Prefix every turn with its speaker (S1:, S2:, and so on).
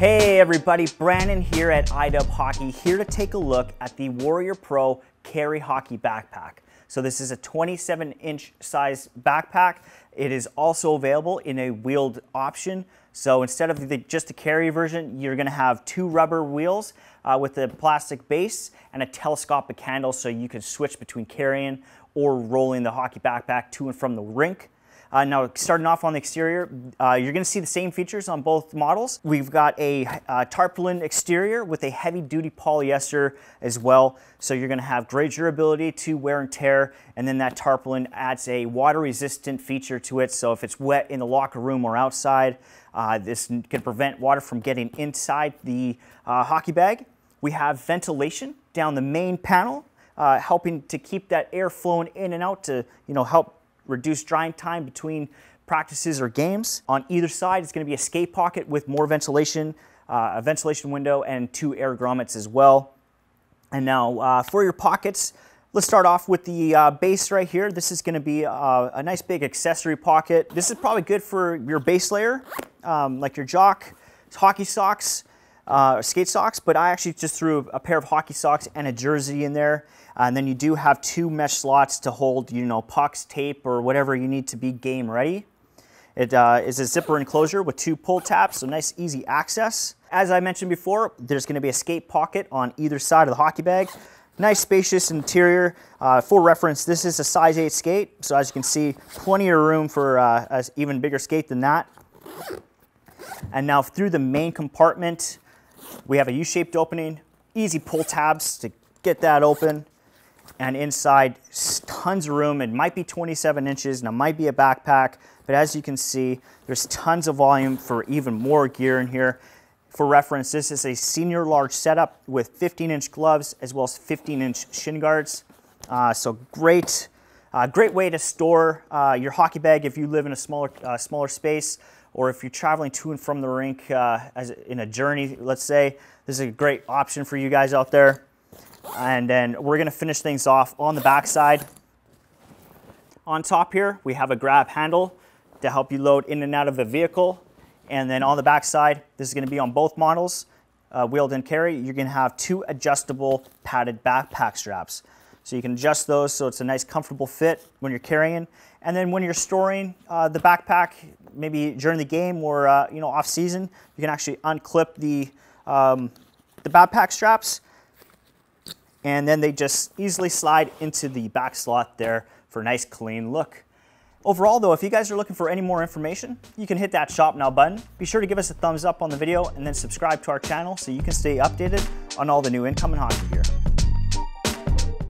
S1: Hey everybody, Brandon here at iDub Hockey, here to take a look at the Warrior Pro Carry Hockey Backpack. So this is a 27 inch size backpack. It is also available in a wheeled option. So instead of the, just the carry version, you're gonna have two rubber wheels uh, with a plastic base and a telescopic handle so you can switch between carrying or rolling the hockey backpack to and from the rink. Uh, now, starting off on the exterior, uh, you're gonna see the same features on both models. We've got a uh, tarpaulin exterior with a heavy-duty polyester as well, so you're gonna have great durability to wear and tear, and then that tarpaulin adds a water-resistant feature to it, so if it's wet in the locker room or outside, uh, this can prevent water from getting inside the uh, hockey bag. We have ventilation down the main panel, uh, helping to keep that air flowing in and out to you know help reduce drying time between practices or games. On either side, it's gonna be a skate pocket with more ventilation, uh, a ventilation window, and two air grommets as well. And now uh, for your pockets, let's start off with the uh, base right here. This is gonna be uh, a nice big accessory pocket. This is probably good for your base layer, um, like your jock, hockey socks, uh, skate socks, but I actually just threw a pair of hockey socks and a jersey in there. And then you do have two mesh slots to hold, you know, pucks, tape, or whatever you need to be game ready. It uh, is a zipper enclosure with two pull tabs, so nice easy access. As I mentioned before, there's gonna be a skate pocket on either side of the hockey bag. Nice spacious interior. Uh, for reference, this is a size 8 skate, so as you can see, plenty of room for uh, an even bigger skate than that. And now through the main compartment, we have a U-shaped opening, easy pull tabs to get that open. And inside, tons of room. It might be 27 inches and it might be a backpack, but as you can see, there's tons of volume for even more gear in here. For reference, this is a senior large setup with 15 inch gloves as well as 15 inch shin guards. Uh, so great, uh, great way to store uh, your hockey bag if you live in a smaller, uh, smaller space or if you're traveling to and from the rink uh, as in a journey, let's say, this is a great option for you guys out there. And then we're gonna finish things off on the backside. On top here, we have a grab handle to help you load in and out of the vehicle. And then on the backside, this is gonna be on both models, uh, wheeled and carry, you're gonna have two adjustable padded backpack straps. So you can adjust those so it's a nice comfortable fit when you're carrying. And then when you're storing uh, the backpack, maybe during the game or uh, you know off season, you can actually unclip the, um, the backpack straps and then they just easily slide into the back slot there for a nice clean look. Overall though, if you guys are looking for any more information, you can hit that shop now button. Be sure to give us a thumbs up on the video and then subscribe to our channel so you can stay updated on all the new incoming hockey gear.